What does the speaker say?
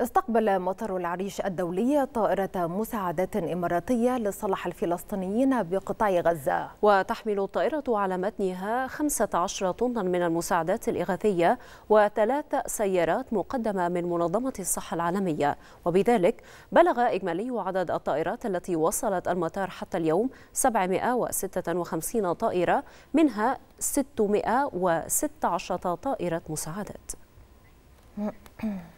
استقبل مطار العريش الدولي طائرة مساعدات إماراتية لصالح الفلسطينيين بقطاع غزة وتحمل الطائرة على متنها 15 طنا من المساعدات الإغاثية وثلاث سيارات مقدمة من منظمة الصحة العالمية وبذلك بلغ إجمالي عدد الطائرات التي وصلت المطار حتى اليوم 756 طائرة منها 616 طائرة مساعدات